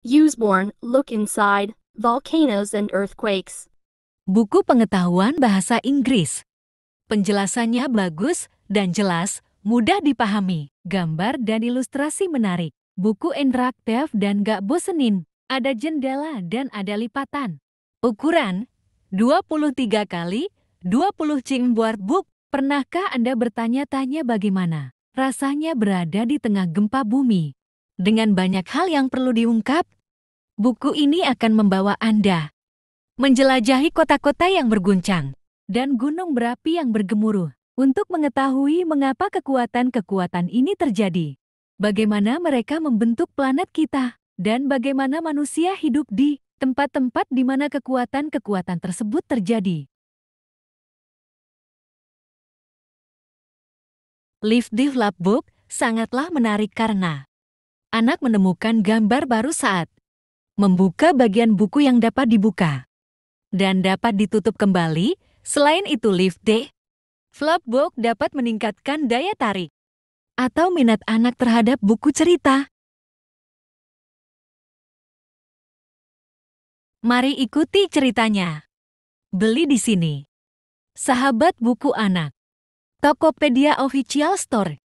Useborn, Look Inside, Volcanoes and Earthquakes. Buku pengetahuan bahasa Inggris. Penjelasannya bagus dan jelas, mudah dipahami, gambar dan ilustrasi menarik. Buku interaktif dan gak bosenin. Ada jendela dan ada lipatan. Ukuran 23 kali 20 cm buat book. Pernahkah Anda bertanya-tanya bagaimana rasanya berada di tengah gempa bumi? dengan banyak hal yang perlu diungkap, buku ini akan membawa Anda menjelajahi kota-kota yang berguncang dan gunung berapi yang bergemuruh untuk mengetahui mengapa kekuatan-kekuatan ini terjadi, bagaimana mereka membentuk planet kita, dan bagaimana manusia hidup di tempat-tempat di mana kekuatan-kekuatan tersebut terjadi. Lift the Develop Book sangatlah menarik karena anak menemukan gambar baru saat membuka bagian buku yang dapat dibuka dan dapat ditutup kembali. Selain itu, lift D. flapbook dapat meningkatkan daya tarik atau minat anak terhadap buku cerita. Mari ikuti ceritanya. Beli di sini. Sahabat Buku Anak. Tokopedia Official Store.